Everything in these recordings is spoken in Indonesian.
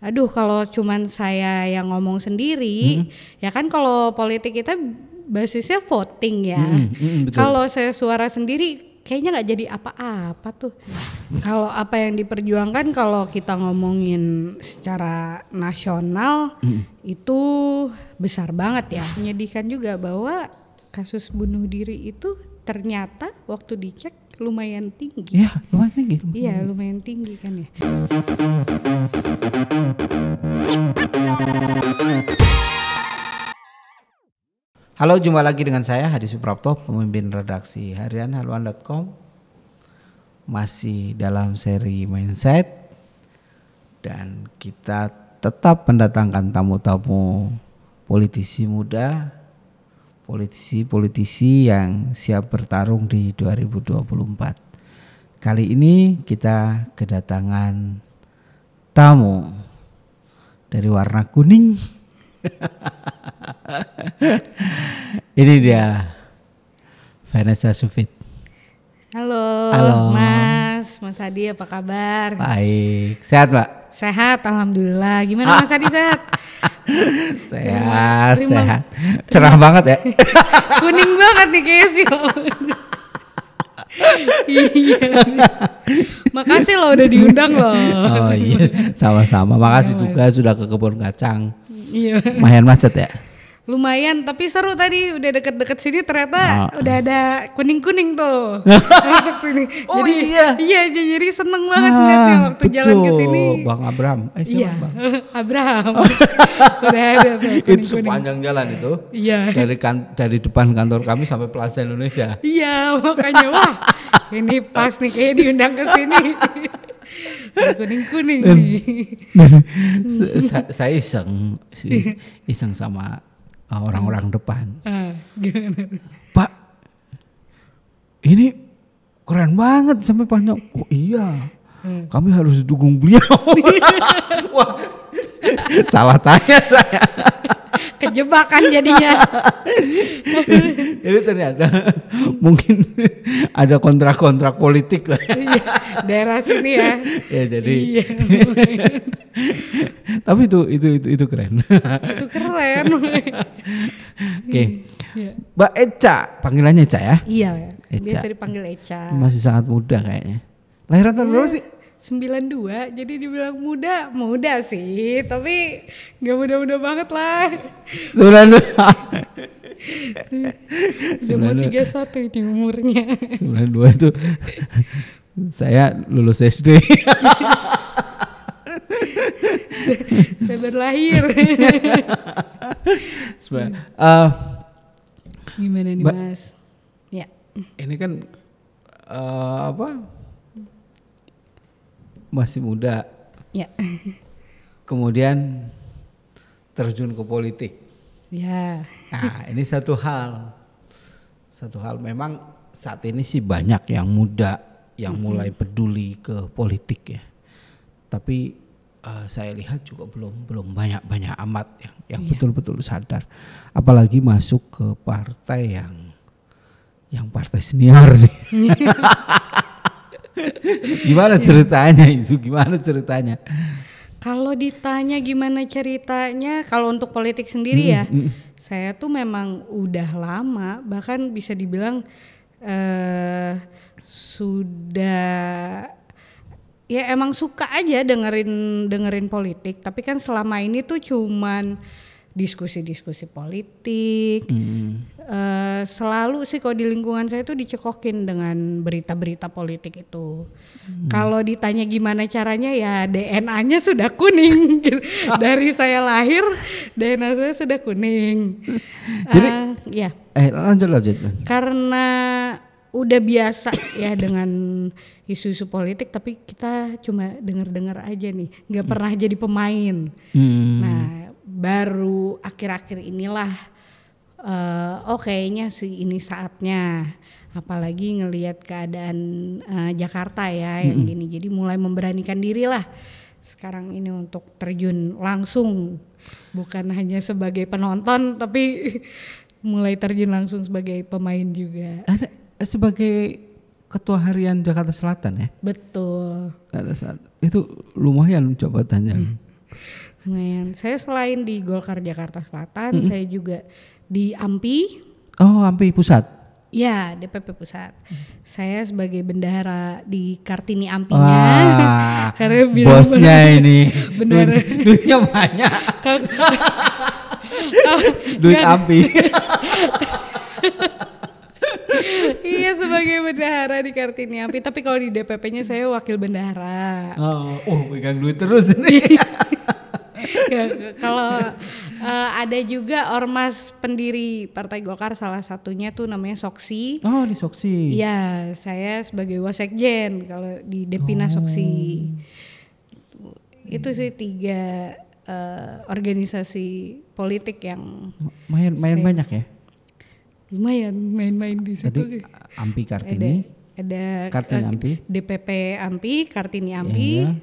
aduh kalau cuman saya yang ngomong sendiri hmm. ya kan kalau politik kita basisnya voting ya hmm, hmm, kalau saya suara sendiri kayaknya nggak jadi apa-apa tuh kalau apa yang diperjuangkan kalau kita ngomongin secara nasional hmm. itu besar banget ya mm-hmm. menyedihkan juga bahwa kasus bunuh diri itu ternyata waktu dicek lumayan tinggi. Iya, lumayan tinggi. Iya, lumayan tinggi kan ya. Halo, jumpa lagi dengan saya Hadi Suprapto, pemimpin redaksi harian haluan.com. Masih dalam seri mindset dan kita tetap mendatangkan tamu-tamu politisi muda politisi-politisi yang siap bertarung di 2024. Kali ini kita kedatangan tamu dari warna kuning. ini dia Vanessa Sufit. Halo, Halo, Mas, Mas Adi apa kabar? Baik, sehat Pak? Sehat, alhamdulillah. Gimana Mas Adi sehat? sehat, terima, sehat. Cerah terima. banget ya. Kuning banget nih sih. iya. Makasih loh udah diundang loh. Oh iya, sama-sama. Makasih iya, juga sudah ke kebun kacang. Iya. Mayan macet ya lumayan tapi seru tadi udah deket-deket sini ternyata ah. ah. udah ada kuning-kuning tuh masuk sini oh, jadi iya. iya jadi seneng banget ah, liatnya waktu betul. jalan ke sini bang Abraham eh siapa iya. bang Abraham udah ada kuning -kuning. itu sepanjang jalan itu iya dari kan dari depan kantor kami sampai Plaza Indonesia iya makanya wah ini pas nih kayak diundang ke sini kuning kuning saya iseng iseng sama Ah, orang-orang hmm. depan. Hmm. Pak, ini keren banget sampai banyak. Oh iya, hmm. kami harus dukung beliau. Wah, salah tanya saya kejebakan jadinya. Jadi ternyata mungkin ada kontrak-kontrak politik lah. Iya, daerah sini ya. ya jadi. Iya, Tapi itu itu itu, itu keren. itu keren. Oke. Iya. Mbak Eca, panggilannya Eca ya? Iya, Eca. biasa dipanggil Eca. Masih sangat muda kayaknya. Lahiran tahun berapa sih? 92 jadi dibilang muda muda sih tapi nggak muda-muda banget lah 92 udah tiga 31 ini umurnya 92 itu saya lulus SD saya berlahir uh, hmm. eh, gimana nih mas ya ini kan uh, apa masih muda. Ya. Kemudian terjun ke politik. Ya. Nah, ini satu hal. Satu hal memang saat ini sih banyak yang muda yang mm-hmm. mulai peduli ke politik ya. Tapi uh, saya lihat juga belum belum banyak-banyak amat yang yang betul iya. betul-betul sadar. Apalagi masuk ke partai yang yang partai senior nih. gimana ceritanya itu? Gimana ceritanya? Kalau ditanya gimana ceritanya, kalau untuk politik sendiri ya, hmm. saya tuh memang udah lama, bahkan bisa dibilang eh, sudah ya emang suka aja dengerin dengerin politik, tapi kan selama ini tuh cuman diskusi-diskusi politik. Hmm. Uh, selalu sih kalau di lingkungan saya itu dicekokin dengan berita-berita politik itu. Hmm. Kalau ditanya gimana caranya ya DNA-nya sudah kuning. Dari saya lahir DNA saya sudah kuning. Jadi eh, ya. Eh lanjut lanjut. Karena udah biasa ya dengan isu-isu politik tapi kita cuma dengar-dengar aja nih nggak pernah hmm. jadi pemain hmm. nah baru akhir-akhir inilah uh, oh kayaknya sih ini saatnya apalagi ngelihat keadaan uh, Jakarta ya mm-hmm. yang gini jadi mulai memberanikan diri lah sekarang ini untuk terjun langsung bukan hanya sebagai penonton tapi mulai terjun langsung sebagai pemain juga sebagai ketua harian Jakarta Selatan ya betul itu lumayan jabatannya hmm lumayan saya selain di Golkar Jakarta Selatan mm -hmm. saya juga di Ampi oh Ampi pusat Ya, DPP pusat. Mm. Saya sebagai bendahara di Kartini Ampinya. Wah, karena bosnya bener, ini. Bendahara. Duitnya banyak. Duit Ampi. iya sebagai bendahara di Kartini Ampi, tapi kalau di DPP-nya saya wakil bendahara. Oh, oh pegang duit terus ini. Kalau uh, ada juga ormas pendiri Partai Golkar salah satunya tuh namanya Soksi. Oh, di Soksi. Iya, saya sebagai wasekjen kalau di Depina oh. Soksi. Itu sih tiga uh, organisasi politik yang main main saya, banyak ya. Lumayan main-main di situ. sih. Ampi Kartini. Ada, ada Kartini Ampi. DPP Ampi, Kartini Ampi. Ya, ya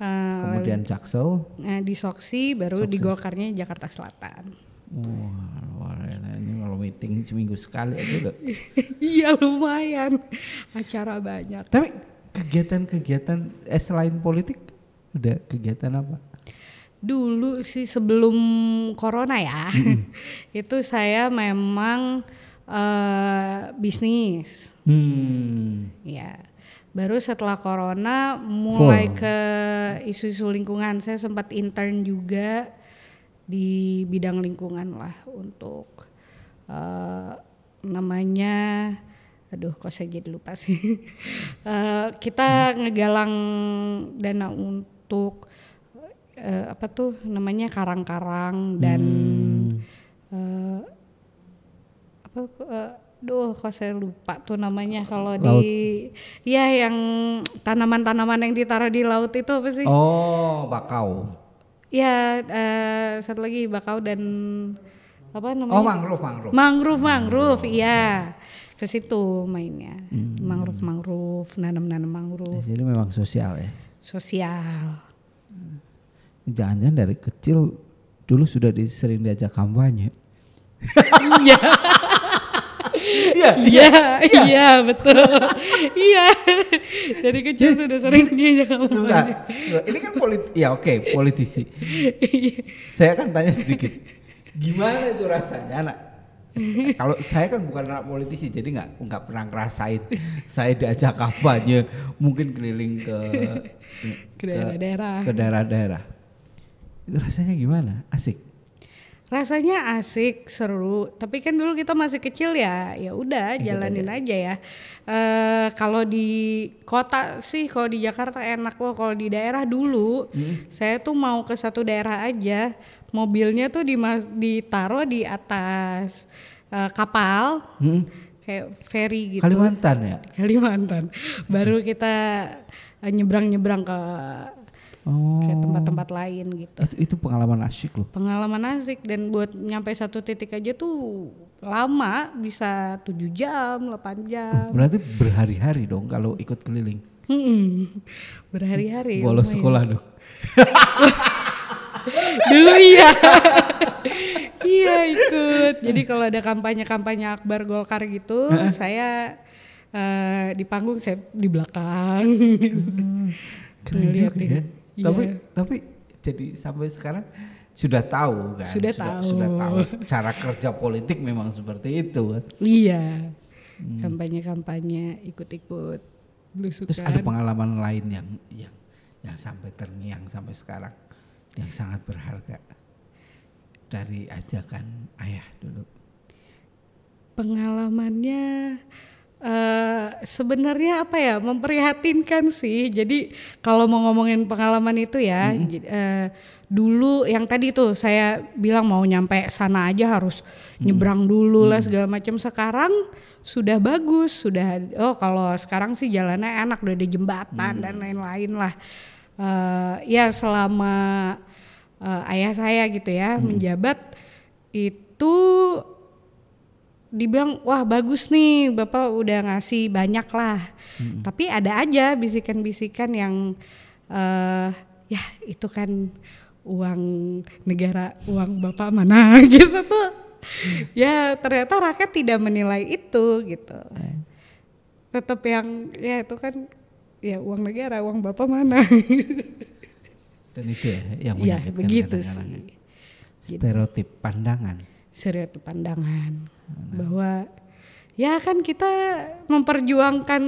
Eh, Kemudian Jaksel. Uh, di Soksi, baru Soksi. di Golkarnya Jakarta Selatan. Wah, luar ini kalau meeting seminggu sekali aja udah. iya lumayan, acara banyak. Tapi kegiatan-kegiatan eh, selain politik udah kegiatan apa? Dulu sih sebelum corona ya, itu saya memang uh, bisnis. Hmm. Ya baru setelah corona mulai Full. ke isu-isu lingkungan saya sempat intern juga di bidang lingkungan lah untuk uh, namanya aduh kok saya jadi lupa sih uh, kita hmm. ngegalang dana untuk uh, apa tuh namanya karang-karang dan hmm. uh, apa uh, Duh, kok saya lupa tuh namanya kalau di ya yang tanaman-tanaman yang ditaruh di laut itu apa sih? Oh, bakau. Ya, uh, satu lagi bakau dan apa namanya? Oh, mangrove, mangrove. Mangrove, mangrove, oh, iya. Ke situ mainnya. Hmm. Mangrove, mangrove, nanam-nanam mangrove. Jadi memang sosial ya. Sosial. Hmm. Jangan-jangan dari kecil dulu sudah sering diajak kampanye. Iya. Iya iya, iya, iya, iya, betul. Iya. Dari kecil iya. sudah sering diajak kampanye. Ini kan politik. Ya oke, politisi. saya akan tanya sedikit. Gimana itu rasanya anak kalau saya kan bukan anak politisi jadi nggak nggak pernah ngerasain saya diajak kampanye mungkin keliling ke ke daerah-daerah ke daerah-daerah rasanya gimana asik rasanya asik seru tapi kan dulu kita masih kecil ya ya udah iya, jalanin iya. aja ya e, kalau di kota sih kalau di Jakarta enak loh kalau di daerah dulu hmm. saya tuh mau ke satu daerah aja mobilnya tuh mas ditaruh di atas e, kapal hmm. kayak ferry gitu Kalimantan ya Kalimantan baru kita eh, nyebrang nyebrang ke oh. kayak tempat-tempat lain gitu. Itu, itu pengalaman asik loh. Pengalaman asik dan buat nyampe satu titik aja tuh lama bisa tujuh jam, delapan jam. Oh, berarti berhari-hari dong kalau ikut keliling. berhari-hari. Bolos sekolah dong. Dulu iya. iya ikut. Jadi kalau ada kampanye-kampanye Akbar Golkar gitu, saya uh, di panggung saya di belakang. Hmm, keren juga ya. Iya. Tapi tapi jadi sampai sekarang sudah tahu kan? Sudah, sudah tahu. Sudah tahu cara kerja politik memang seperti itu Iya. Hmm. Kampanye-kampanye ikut-ikut Terus ada pengalaman lain yang yang yang sampai terngiang sampai sekarang yang sangat berharga dari ajakan ayah dulu. Pengalamannya Uh, sebenarnya apa ya memprihatinkan sih. Jadi kalau mau ngomongin pengalaman itu ya, -hmm. uh, dulu yang tadi tuh saya bilang mau nyampe sana aja harus nyebrang dulu lah segala macam. Sekarang sudah bagus, sudah oh kalau sekarang sih jalannya enak udah ada jembatan hmm. dan lain-lain lah. Uh, ya selama uh, ayah saya gitu ya menjabat itu dibilang wah bagus nih bapak udah ngasih banyak lah hmm. tapi ada aja bisikan-bisikan yang uh, ya itu kan uang negara uang bapak mana gitu tuh hmm. ya ternyata rakyat tidak menilai itu gitu hmm. tetap yang ya itu kan ya uang negara uang bapak mana dan itu ya yang iya, ya begitu sih stereotip pandangan seri pandangan nah. bahwa ya kan kita memperjuangkan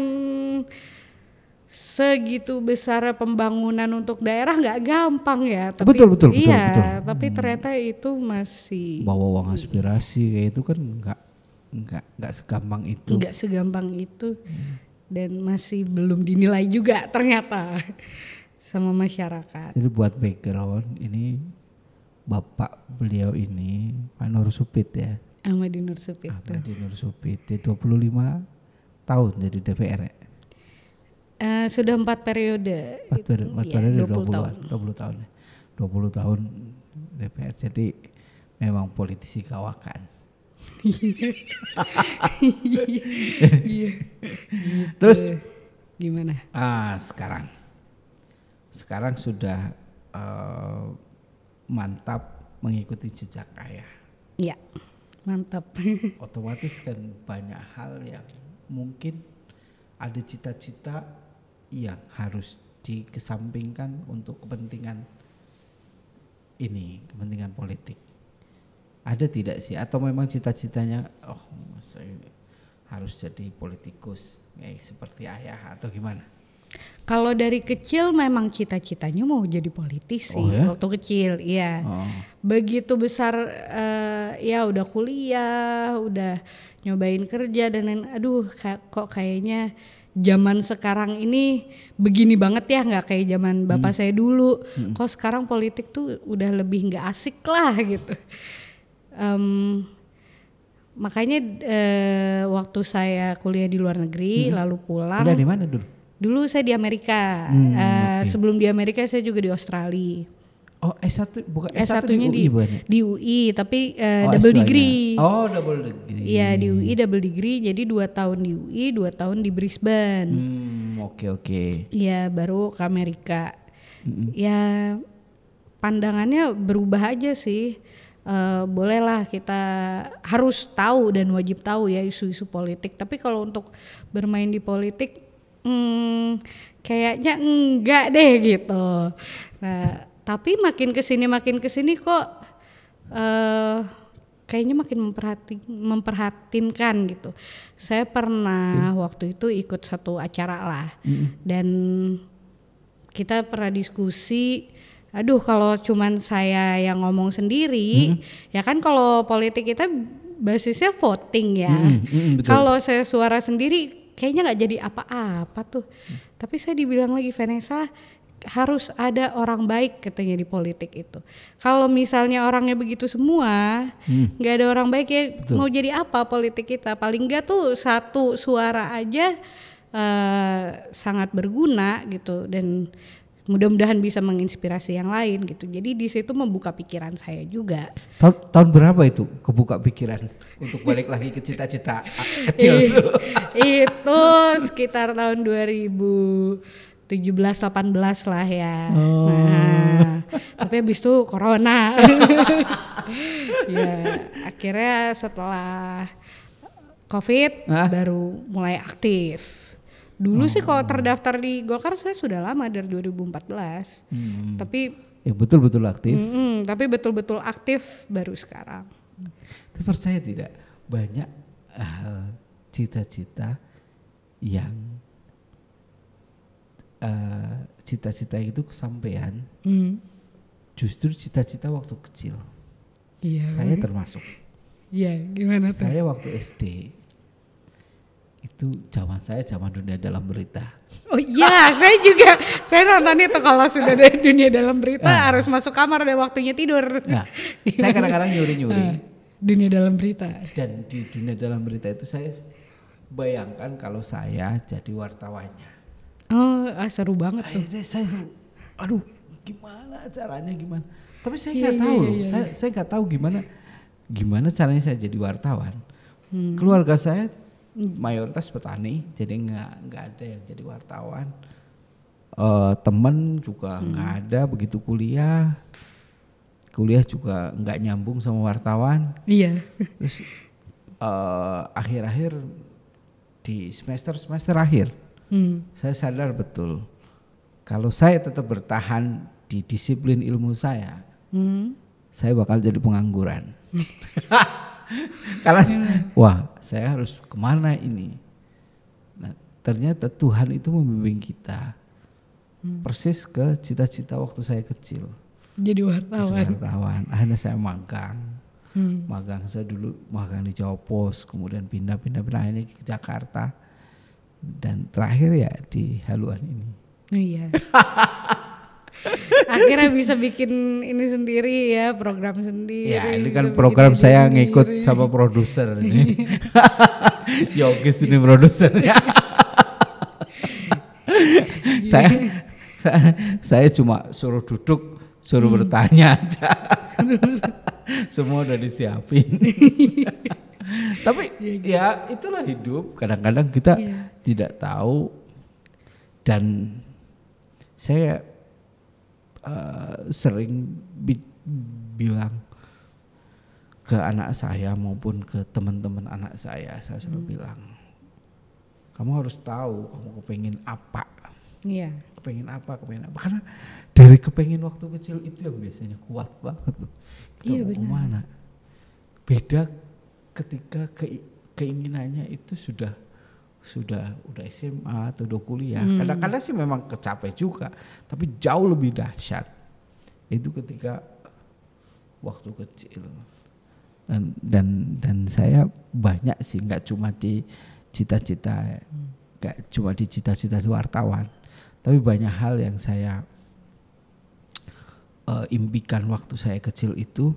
segitu besar pembangunan untuk daerah nggak gampang ya tapi betul betul iya betul, betul. tapi hmm. ternyata itu masih bawa uang aspirasi kayak itu kan nggak nggak nggak segampang itu nggak segampang itu hmm. dan masih belum dinilai juga ternyata sama masyarakat jadi buat background ini bapak beliau ini Pak Nur Supit ya. Ahmad Nur Supit. Ahmad Nur Supit, 25 tahun jadi DPR ya. Uh, sudah empat periode. Empat iya, periode, empat ya, periode 20, 20 tahun. 20 tahun. 20 tahun DPR. Jadi memang politisi kawakan. Iya. Terus iya. gimana? Ah, sekarang. Sekarang sudah uh, mantap mengikuti jejak ayah. Iya, mantap. Otomatis kan banyak hal yang mungkin ada cita-cita yang harus dikesampingkan untuk kepentingan ini, kepentingan politik. Ada tidak sih? Atau memang cita-citanya, oh saya harus jadi politikus, ya, seperti ayah atau gimana? Kalau dari kecil memang cita-citanya mau jadi politisi oh, ya? waktu kecil, iya. Oh. Begitu besar uh, ya udah kuliah, udah nyobain kerja dan lain. Aduh, kok kayaknya zaman sekarang ini begini banget ya nggak kayak zaman bapak hmm. saya dulu hmm. kok sekarang politik tuh udah lebih nggak asik lah gitu um, makanya uh, waktu saya kuliah di luar negeri hmm. lalu pulang udah di mana dulu Dulu saya di Amerika. Hmm, uh, eh, okay. Sebelum di Amerika saya juga di Australia. Oh S1 bukan S1, S1 di, UI di, Di UI tapi uh, oh, double degree. Oh double degree. Iya di UI double degree jadi dua tahun di UI dua tahun di Brisbane. Hmm oke okay, oke. Okay. Iya baru ke Amerika. Mm-hmm. Ya pandangannya berubah aja sih. Uh, bolehlah kita harus tahu dan wajib tahu ya isu-isu politik. Tapi kalau untuk bermain di politik hmm, kayaknya enggak deh gitu. Nah, tapi makin kesini makin kesini kok uh, kayaknya makin memperhati, memperhatinkan gitu. Saya pernah hmm. waktu itu ikut satu acara lah hmm. dan kita pernah diskusi. Aduh, kalau cuman saya yang ngomong sendiri, hmm. ya kan kalau politik kita basisnya voting ya. Hmm, hmm, kalau saya suara sendiri kayaknya nggak jadi apa-apa tuh hmm. tapi saya dibilang lagi Vanessa harus ada orang baik katanya di politik itu. Kalau misalnya orangnya begitu semua, hmm. nggak hmm. ada orang baik ya Betul. mau jadi apa politik kita? Paling nggak tuh satu suara aja uh, sangat berguna gitu dan mudah-mudahan bisa menginspirasi yang lain gitu. Jadi di situ membuka pikiran saya juga. Tahun, tahun berapa itu kebuka pikiran untuk balik lagi ke cita-cita kecil? itu sekitar tahun 2000 delapan 18 lah ya. Oh. Nah, tapi habis itu corona. ya, akhirnya setelah Covid Hah? baru mulai aktif. Dulu hmm. sih oh. kalau terdaftar di Golkar saya sudah lama dari 2014. Hmm. Tapi ya betul-betul aktif. Mm -mm, tapi betul-betul aktif baru sekarang. Itu percaya tidak banyak eh, cita-cita yang eh, cita-cita uh, itu kesampaian. Mm. Justru cita-cita waktu kecil. Iya. Saya termasuk. Iya, gimana tuh? Saya waktu SD itu zaman saya zaman dunia dalam berita. Oh iya, saya juga saya nonton itu kalau sudah ada dunia dalam berita nah. harus masuk kamar udah waktunya tidur. Nah, saya kadang-kadang nyuri-nyuri. Nah, dunia dalam berita. Dan di dunia dalam berita itu saya bayangkan kalau saya jadi wartawannya. Oh, ah, seru banget tuh. Akhirnya saya aduh, gimana caranya gimana? Tapi saya iya, nggak yeah, tahu, yeah, yeah, saya saya nggak tahu gimana gimana caranya saya jadi wartawan. Hmm. Keluarga saya mayoritas petani jadi nggak nggak ada yang jadi wartawan uh, temen juga hmm. nggak hmm. ada begitu kuliah kuliah juga nggak nyambung sama wartawan iya terus eh, akhir-akhir di semester semester akhir hmm. saya sadar betul kalau saya tetap bertahan di disiplin ilmu saya hmm. saya bakal jadi pengangguran Kalau hmm. wah saya harus kemana ini? Nah, ternyata Tuhan itu membimbing kita hmm. persis ke cita-cita waktu saya kecil. Jadi wartawan. Jadi wartawan. Akhirnya saya magang. Hmm. Magang saya dulu magang di Jawa Pos, kemudian pindah-pindah pindah ini ke Jakarta dan terakhir ya di haluan ini. Oh, iya. akhirnya bisa bikin ini sendiri ya program sendiri ya ini kan program saya sendiri. ngikut sama produser ini Yogis ini produsernya saya, saya saya cuma suruh duduk suruh hmm. bertanya aja semua udah disiapin tapi ya, gitu. ya itulah hidup kadang-kadang kita ya. tidak tahu dan saya Eh, sering bi bilang ke anak saya maupun ke teman-teman anak saya saya selalu hmm. bilang kamu harus tahu kamu kepengen apa yeah. Kepengen apa, kepengen apa. Karena dari kepengen waktu kecil itu yang biasanya kuat banget. Iya mau Mana? Beda ketika ke, keinginannya itu sudah sudah udah SMA atau udah kuliah kadang hmm. kadang-kadang sih memang kecapek juga tapi jauh lebih dahsyat itu ketika waktu kecil dan dan dan saya banyak sih nggak cuma di cita-cita nggak -cita, cuma di cita-cita wartawan tapi banyak hal yang saya uh, impikan waktu saya kecil itu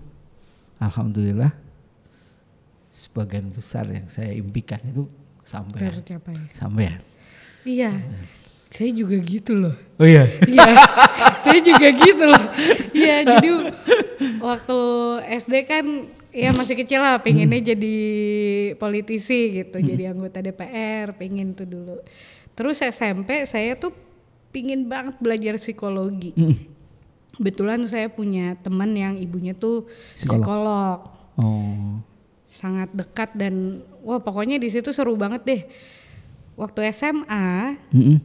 alhamdulillah sebagian besar yang saya impikan itu sampai Tercapai. sampai Iya. saya juga gitu loh. Oh iya. Iya. saya juga gitu loh. Iya, jadi waktu SD kan ya masih kecil lah pengennya hmm. jadi politisi gitu, hmm. jadi anggota DPR, pengen tuh dulu. Terus SMP saya tuh pingin banget belajar psikologi. Hmm. Kebetulan saya punya teman yang ibunya tuh psikolog. psikolog. Oh sangat dekat dan wah pokoknya di situ seru banget deh. Waktu SMA mm -hmm.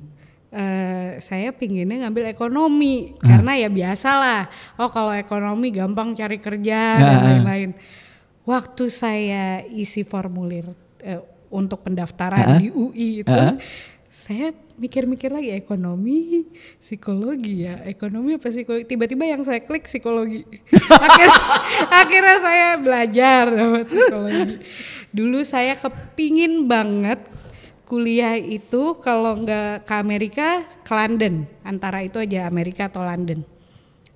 Uh, eh, saya pinginnya ngambil ekonomi ah. karena ya biasalah oh kalau ekonomi gampang cari kerja ah. dan ah. lain-lain waktu saya isi formulir uh, untuk pendaftaran ah. ah. di UI itu ah. ah saya mikir-mikir lagi ekonomi psikologi ya ekonomi apa psikologi tiba-tiba yang saya klik psikologi akhirnya, akhirnya saya belajar dapat psikologi dulu saya kepingin banget kuliah itu kalau nggak ke Amerika ke London antara itu aja Amerika atau London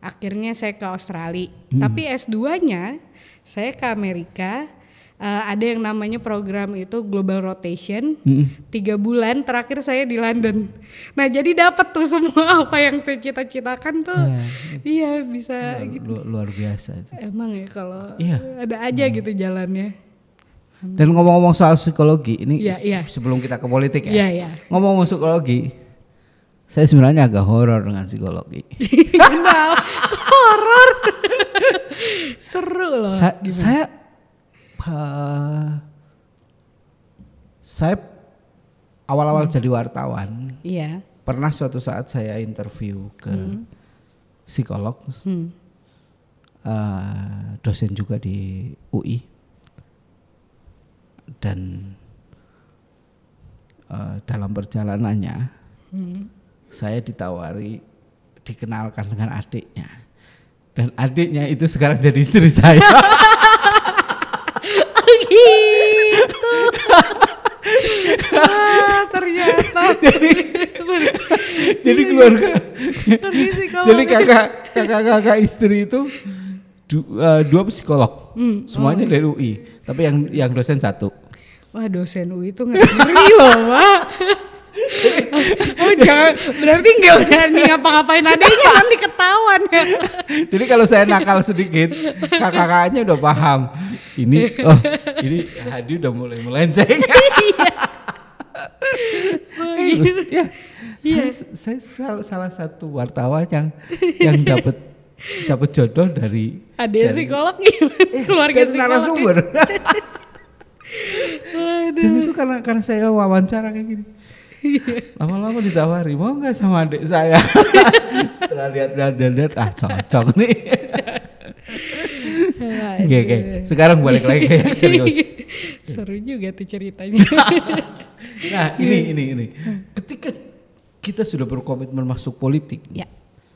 akhirnya saya ke Australia hmm. tapi S2 nya saya ke Amerika uh, ada yang namanya program itu global rotation hmm. tiga bulan terakhir saya di London nah jadi dapat tuh semua apa yang saya cita-citakan tuh nah, iya bisa iya, luar, gitu luar biasa itu. emang ya kalau iya. ada aja hmm. gitu jalannya dan ngomong-ngomong soal psikologi ini ya, se ya. sebelum kita ke politik ya, ya, ya. ngomong-ngomong psikologi saya sebenarnya agak horor dengan psikologi horor seru loh Sa saya saya awal-awal hmm. jadi wartawan. Iya. Pernah suatu saat saya interview ke hmm. psikolog, hmm. Uh, dosen juga di UI, dan uh, dalam perjalanannya hmm. saya ditawari dikenalkan dengan adiknya, dan adiknya itu sekarang jadi istri saya. ah ternyata. jadi jadi keluarga. jadi kakak kakak kakak istri itu du, uh, dua psikolog. Hmm, semuanya oh. dari UI, tapi yang yang dosen satu. Wah, dosen UI itu ngeri loh, Pak. oh jangan berarti nggak berani ngapa-ngapain ini nanti ketahuan ya. Jadi kalau saya nakal sedikit kakak-kakaknya udah paham. Ini oh ini Hadi ah, udah mulai melenceng. Iya. Iya. ya, iya. saya, saya salah satu wartawan yang yang dapat dapat jodoh dari ada psikolog nih eh, keluarga dari psikolog. narasumber. Dan itu karena karena saya wawancara kayak gini. Lama-lama ditawari, mau nggak sama adik saya? Setelah lihat-lihat, ah cocok nih. Oke, Okay, okay. Sekarang balik lagi ya, serius. Seru juga tuh ceritanya nah iya. ini ini ini ketika kita sudah berkomitmen masuk politik ya.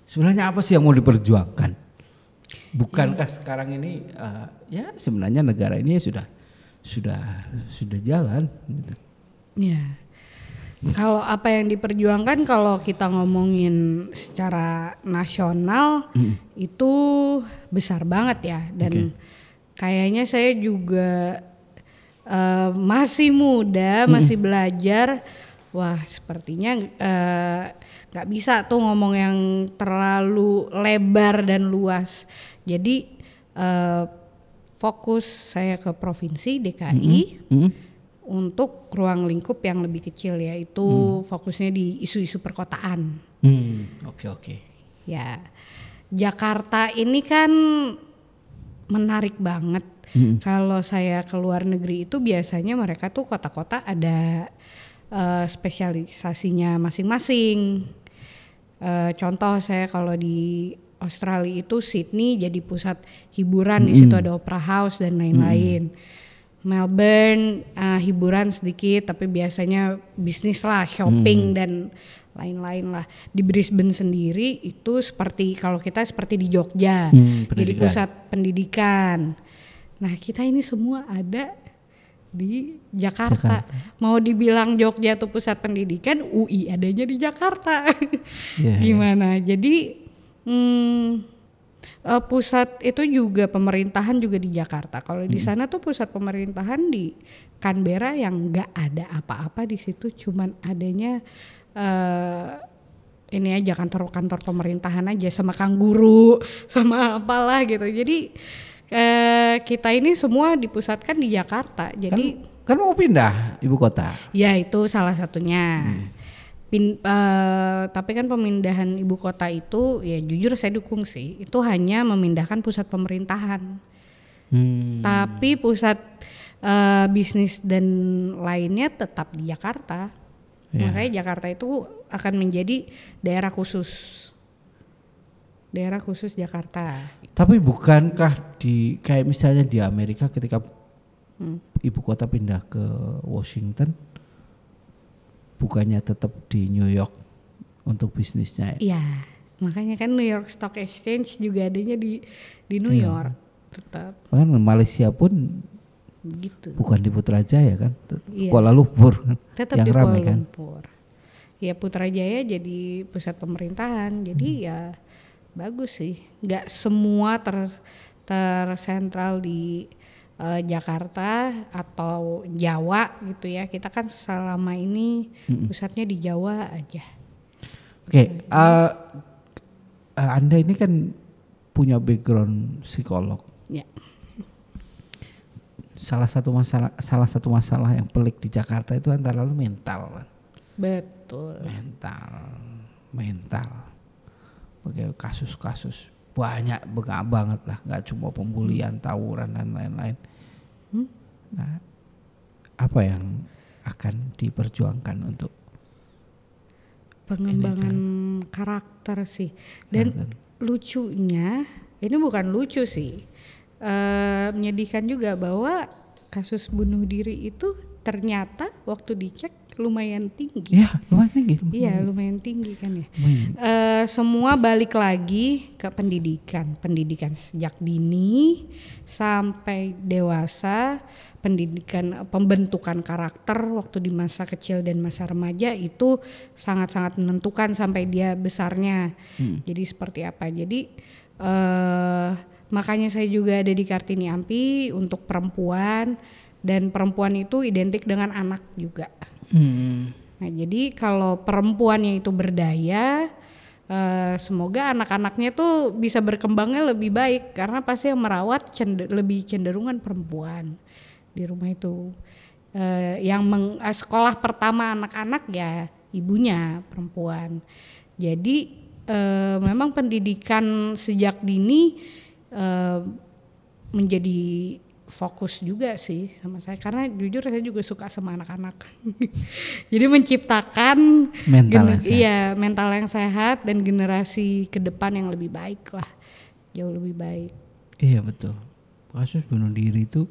sebenarnya apa sih yang mau diperjuangkan bukankah ya. sekarang ini uh, ya sebenarnya negara ini sudah sudah sudah jalan gitu. ya kalau apa yang diperjuangkan kalau kita ngomongin secara nasional hmm. itu besar banget ya dan okay. kayaknya saya juga Eh, masih muda, hmm. masih belajar, wah sepertinya eh, nggak uh, bisa tuh ngomong yang terlalu lebar dan luas. Jadi uh, fokus saya ke provinsi DKI. Mm -hmm. Untuk ruang lingkup yang lebih kecil, yaitu hmm. fokusnya di isu-isu perkotaan. Mm, oke, hmm. oke. Okay, okay. Ya, Jakarta ini kan menarik banget Hmm. Kalau saya ke luar negeri itu biasanya mereka tuh kota-kota ada uh, spesialisasinya masing-masing. Uh, contoh saya kalau di Australia itu Sydney jadi pusat hiburan hmm di situ hmm. ada opera house dan hmm. lain-lain. hmm Melbourne uh, hiburan sedikit tapi biasanya bisnis lah shopping hmm dan lain-lain lah. Di Brisbane sendiri itu seperti kalau kita seperti di Jogja hmm, jadi pusat pendidikan Nah kita ini semua ada di Jakarta. Jakarta. Mau dibilang Jogja atau pusat pendidikan, UI adanya di Jakarta. yeah. Iya. Gimana? Jadi hmm, eh, pusat itu juga pemerintahan juga di Jakarta. Kalau hmm. di sana tuh pusat pemerintahan di Canberra yang nggak ada apa-apa di situ, cuman adanya uh, ini aja kantor-kantor pemerintahan aja sama kang guru, sama apalah gitu. Jadi eh, kita ini semua dipusatkan di Jakarta. Kan- jadi kan, kan mau pindah ibu kota. Ya itu salah satunya. Hmm. Pin, eh, tapi kan pemindahan ibu kota itu ya jujur saya dukung sih. Itu hanya memindahkan pusat pemerintahan. Hmm. Tapi pusat eh, bisnis dan lainnya tetap di Jakarta. Ya. Makanya Jakarta itu akan menjadi daerah khusus daerah khusus Jakarta. Tapi bukankah di kayak misalnya di Amerika ketika hmm. ibu kota pindah ke Washington, bukannya tetap di New York untuk bisnisnya? Iya, makanya kan New York Stock Exchange juga adanya di di New ya. York tetap. Kan Malaysia pun gitu. Bukan di Putrajaya kan? Iya. Kuala Lumpur kan, Tetap yang di ramai Kuala kan. Lumpur. Kan? Ya Putrajaya jadi pusat pemerintahan, jadi hmm. ya bagus sih nggak semua ter tersentral di uh, Jakarta atau Jawa gitu ya kita kan selama ini -mm. pusatnya di Jawa aja oke okay, uh, eh, eh, anda ini kan punya background psikolog ya salah satu masalah salah satu masalah yang pelik di Jakarta itu antara lain mental kan. betul mental mental kasus-kasus banyak banget lah nggak cuma pembulian tawuran dan lain-lain hmm? nah apa yang akan diperjuangkan untuk pengembangan Indonesia? karakter sih dan karakter. lucunya ini bukan lucu sih e, menyedihkan juga bahwa kasus bunuh diri itu ternyata waktu dicek lumayan tinggi. Iya, lumayan tinggi. Iya, lumayan tinggi kan ya. Uh, semua balik lagi ke pendidikan, pendidikan sejak dini sampai dewasa, pendidikan pembentukan karakter waktu di masa kecil dan masa remaja itu sangat-sangat menentukan sampai dia besarnya. Hmm. Jadi seperti apa? Jadi uh, makanya saya juga ada di Kartini Ampi untuk perempuan dan perempuan itu identik dengan anak juga. Hmm. Nah, jadi kalau perempuannya itu berdaya, uh, semoga anak-anaknya tuh bisa berkembangnya lebih baik karena pasti yang merawat cender lebih cenderungan perempuan di rumah itu. Uh, yang meng, uh, sekolah pertama anak-anak ya ibunya perempuan. Jadi uh, memang pendidikan sejak dini uh, menjadi fokus juga sih sama saya karena jujur saya juga suka sama anak-anak jadi menciptakan mental yang sehat. iya mental yang sehat dan generasi ke depan yang lebih baik lah jauh lebih baik iya betul kasus bunuh diri itu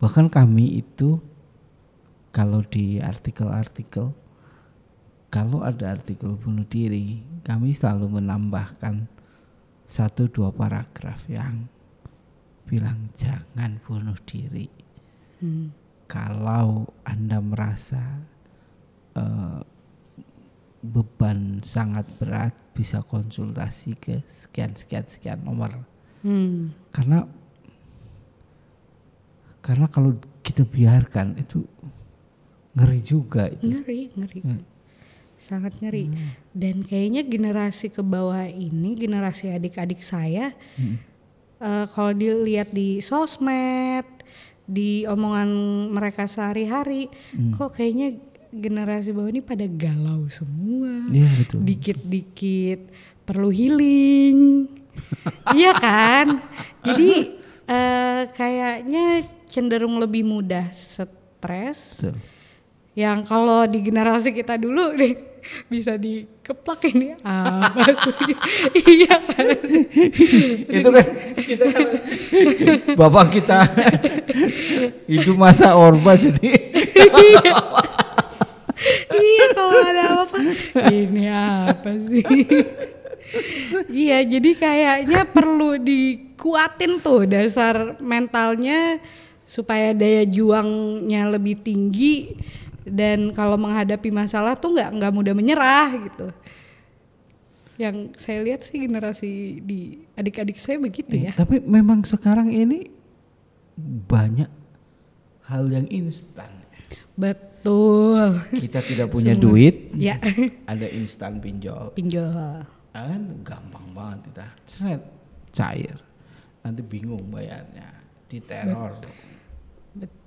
bahkan kami itu kalau di artikel-artikel kalau ada artikel bunuh diri kami selalu menambahkan satu dua paragraf yang bilang jangan bunuh diri. Hmm. Kalau Anda merasa uh, beban sangat berat bisa konsultasi ke sekian sekian sekian nomor. Hmm. Karena karena kalau kita biarkan itu ngeri juga itu. Ngeri, ngeri. Hmm. Sangat ngeri. Hmm. Dan kayaknya generasi ke bawah ini, generasi adik-adik saya hmm uh, kalau dilihat di sosmed, di omongan mereka sehari-hari, hmm. kok kayaknya generasi bawah ini pada galau semua. Iya betul. Dikit-dikit perlu healing. iya kan? Jadi uh, kayaknya cenderung lebih mudah stres. Betul yang kalau di generasi kita dulu deh bisa dikeplak ini apa ya. ah. tuh iya itu kan kita kan bapak kita hidup masa orba jadi iya kalau ada apa ini apa sih iya jadi kayaknya perlu dikuatin tuh dasar mentalnya supaya daya juangnya lebih tinggi dan kalau menghadapi masalah tuh nggak nggak mudah menyerah gitu yang saya lihat sih generasi di adik-adik saya begitu ya, ya tapi memang sekarang ini banyak hal yang instan betul kita tidak punya Semua. duit ya ada instan pinjol pinjol kan gampang banget kita seret cair nanti bingung bayarnya diteror betul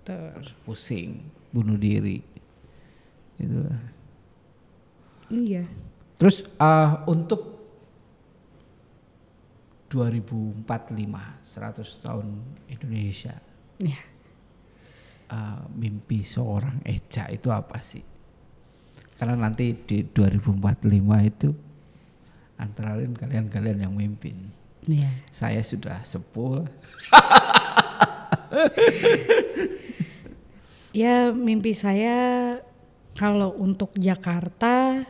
Terus pusing bunuh diri Gitu. Iya. Terus uh, untuk 2045 100 tahun Indonesia. Iya. Uh, mimpi seorang Eja itu apa sih? Karena nanti di 2045 itu antara lain kalian-kalian yang mimpin. Iya. Saya sudah sepul. ya mimpi saya kalau untuk Jakarta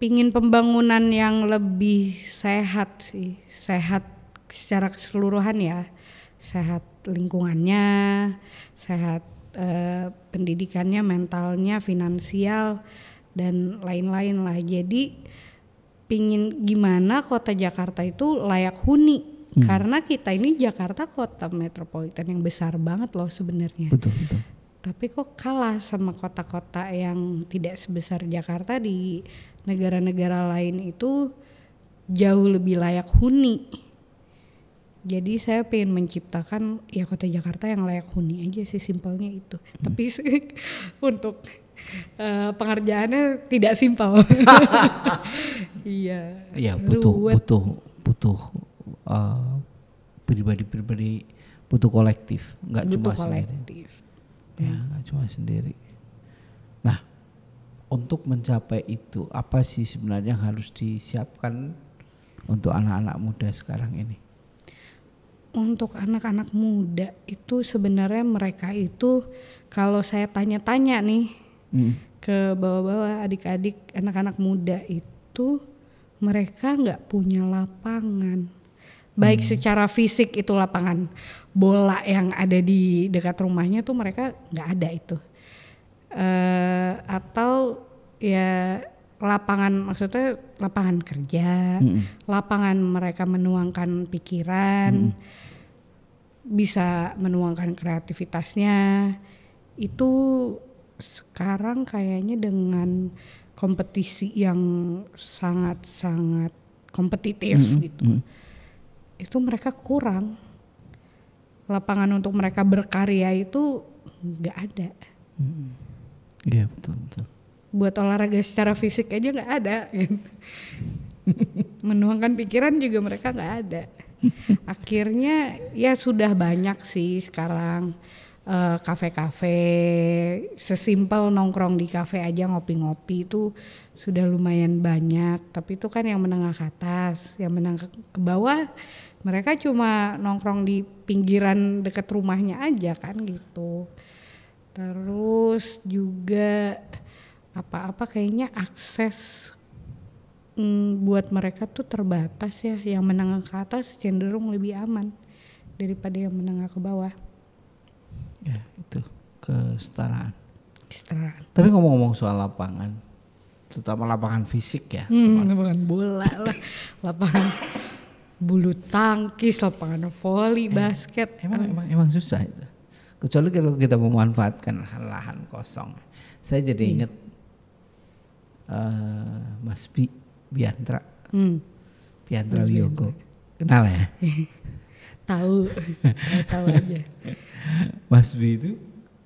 pingin pembangunan yang lebih sehat sih, sehat secara keseluruhan ya. Sehat lingkungannya, sehat eh, pendidikannya, mentalnya, finansial dan lain-lain lah. Jadi pingin gimana kota Jakarta itu layak huni hmm. karena kita ini Jakarta kota metropolitan yang besar banget loh sebenarnya tapi kok kalah sama kota-kota yang tidak sebesar Jakarta di negara-negara lain itu jauh lebih layak huni. Jadi saya pengen menciptakan ya kota Jakarta yang layak huni aja sih simpelnya itu. Hmm. Tapi untuk uh, pengerjaannya tidak simpel. iya. Iya butuh butuh butuh eh, pribadi-pribadi uh, pribadi -pribadi, butuh kolektif, nggak cuma kolektif ya hmm. nggak cuma sendiri nah untuk mencapai itu apa sih sebenarnya yang harus disiapkan untuk anak-anak muda sekarang ini untuk anak-anak muda itu sebenarnya mereka itu kalau saya tanya-tanya nih hmm. ke bawah-bawah adik-adik anak-anak muda itu mereka nggak punya lapangan baik hmm. secara fisik itu lapangan bola yang ada di dekat rumahnya tuh mereka nggak ada itu uh, atau ya lapangan maksudnya lapangan kerja hmm. lapangan mereka menuangkan pikiran hmm. bisa menuangkan kreativitasnya itu sekarang kayaknya dengan kompetisi yang sangat-sangat kompetitif hmm. hmm gitu hmm itu mereka kurang lapangan untuk mereka berkarya itu nggak ada iya hmm. betul betul buat olahraga secara fisik aja nggak ada menuangkan pikiran juga mereka nggak ada akhirnya ya sudah banyak sih sekarang eh, kafe-kafe uh, sesimpel nongkrong di kafe aja ngopi-ngopi itu -ngopi sudah lumayan banyak tapi itu kan yang menengah ke atas yang menengah ke bawah mereka cuma nongkrong di pinggiran dekat rumahnya aja kan gitu terus juga apa-apa kayaknya akses mm, buat mereka tuh terbatas ya yang menengah ke atas cenderung lebih aman daripada yang menengah ke bawah ya itu kesetaraan kesetaraan tapi ngomong-ngomong soal lapangan terutama lapangan fisik ya. Hmm, lapangan bola lah, lapangan bulu tangkis, lapangan voli, eh, basket. Emang, ah. emang emang susah itu. Kecuali kalau kita memanfaatkan lahan kosong. Saya jadi hmm. ingat uh, Mas Bi Biantra. Hmm. Biantra Wiyogo. Kenal ya? tahu, tahu aja. Mas Bi itu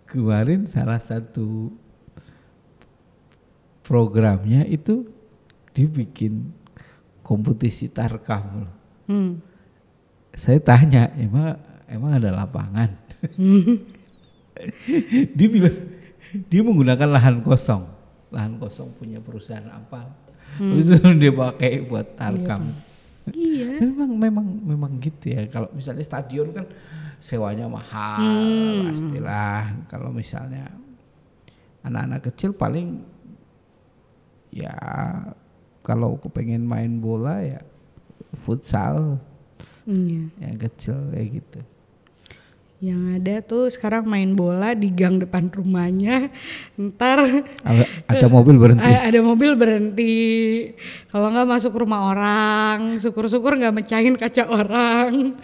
kemarin salah satu programnya itu dibikin kompetisi tarkam. Hmm. Saya tanya, emang emang ada lapangan? dia bilang dia menggunakan lahan kosong, lahan kosong punya perusahaan apa? Hmm. itu dia pakai buat tarkam. Iya. iya. memang memang memang gitu ya. Kalau misalnya stadion kan sewanya mahal hmm. pastilah. Kalau misalnya anak-anak kecil paling ya kalau aku pengen main bola ya futsal yeah. yang kecil kayak gitu yang ada tuh sekarang main bola di gang depan rumahnya ntar ada mobil berhenti ada mobil berhenti kalau nggak masuk rumah orang syukur-syukur nggak mecahin kaca orang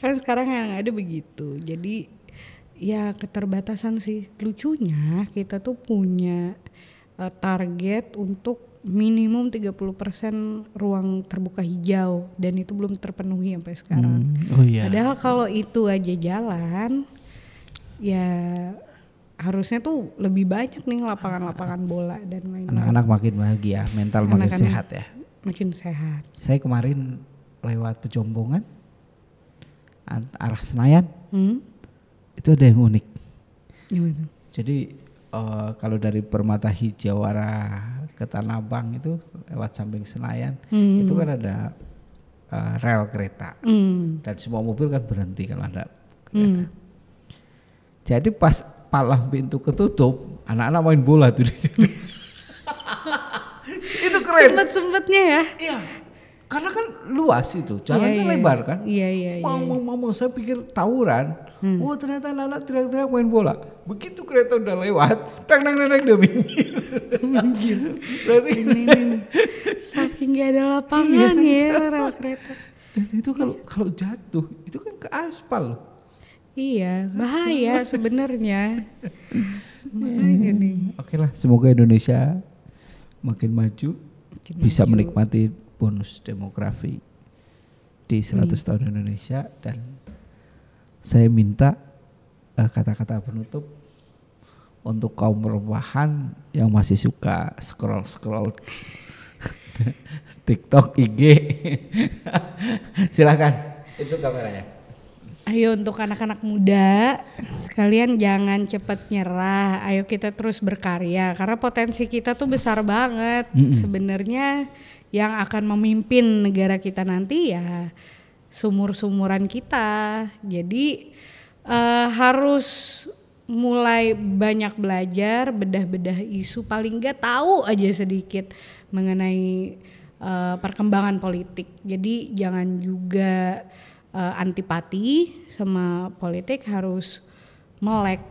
kan sekarang yang ada begitu jadi ya keterbatasan sih lucunya kita tuh punya uh, target untuk minimum 30% ruang terbuka hijau dan itu belum terpenuhi sampai sekarang. Hmm. Oh iya. Padahal kalau itu aja jalan ya harusnya tuh lebih banyak nih lapangan-lapangan bola dan lain-lain. Anak-anak makin bahagia, mental Anak makin sehat ya. Makin sehat. Saya kemarin lewat Pejombongan arah Senayan. Hmm? Itu ada yang unik. Gimana? Jadi uh, kalau dari Permata Hijau arah ke Tanah Abang itu lewat samping Senayan hmm. itu kan ada uh, rel kereta hmm. dan semua mobil kan berhenti kalau ada kereta. Hmm. Jadi pas palang pintu ketutup, anak-anak main bola tuh di situ. itu keren. Sempet-sempetnya ya. Iya karena kan luas itu, iya, jalannya kan yeah, yeah. lebar kan. Iya iya iya. Mau iya. mau mau saya pikir tawuran. Hmm. Oh ternyata lala teriak-teriak main bola. Begitu kereta udah lewat, teng teng teng dia minggir. Berarti ini, ini. saking gak ada lapangan iya, ya rel kereta. Dan itu kalau kalau jatuh itu kan ke aspal. Iya, bahaya sebenarnya. Hmm. bahaya nih. Oke lah, semoga Indonesia makin maju makin bisa maju. menikmati bonus demografi di 100 hmm. tahun Indonesia dan saya minta eh, kata-kata uh, penutup untuk kaum perempuan yang masih suka scroll-scroll TikTok, IG. Silakan. Itu kameranya. Ayo untuk anak-anak muda sekalian jangan cepat nyerah. Ayo kita terus berkarya karena potensi kita tuh besar banget. Mm -hmm. Sebenarnya yang akan memimpin negara kita nanti ya sumur-sumuran kita. Jadi uh, harus mulai banyak belajar bedah-bedah isu paling nggak tahu aja sedikit mengenai uh, perkembangan politik. Jadi jangan juga uh, antipati sama politik harus melek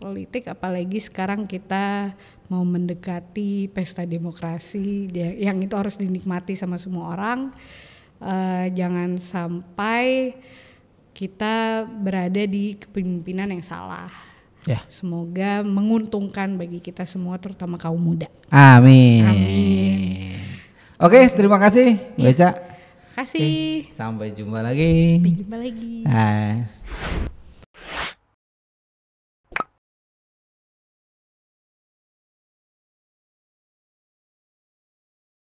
politik apalagi sekarang kita mau mendekati pesta demokrasi yang itu harus dinikmati sama semua orang uh, jangan sampai kita berada di kepemimpinan yang salah yeah. semoga menguntungkan bagi kita semua terutama kaum muda amin, amin. oke okay, terima kasih yeah. Beca kasih. Okay, sampai jumpa lagi. Sampai jumpa lagi. Nah.